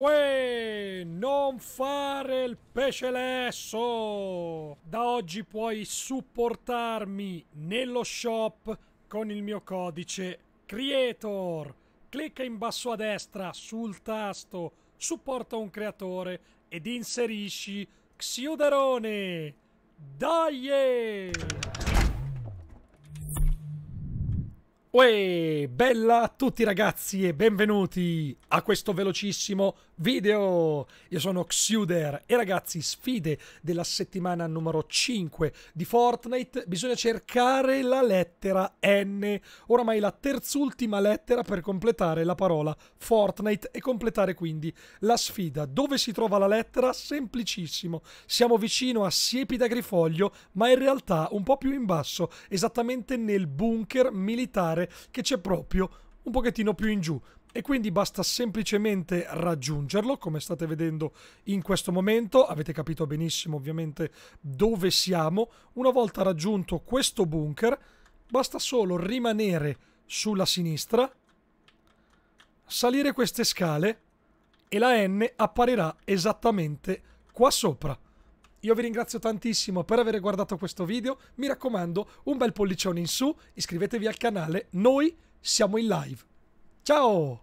Uè, non fare il pesce lesso! Da oggi puoi supportarmi nello shop con il mio codice Creator. Clicca in basso a destra sul tasto Supporta un creatore ed inserisci Xiuderone. Dai! Uè, bella a tutti ragazzi e benvenuti a questo velocissimo video! Io sono Xuder e ragazzi, sfide della settimana numero 5 di Fortnite, bisogna cercare la lettera N, oramai la terzultima lettera per completare la parola Fortnite e completare quindi la sfida. Dove si trova la lettera? Semplicissimo, siamo vicino a Siepi da Grifoglio, ma in realtà un po' più in basso, esattamente nel bunker militare lineare che c'è proprio un pochettino più in giù e quindi basta semplicemente raggiungerlo come state vedendo in questo momento avete capito benissimo ovviamente dove siamo una volta raggiunto questo bunker basta solo rimanere sulla sinistra salire queste scale e la N apparirà esattamente qua sopra io vi ringrazio tantissimo per aver guardato questo video, mi raccomando un bel pollicione in su, iscrivetevi al canale, noi siamo in live. Ciao!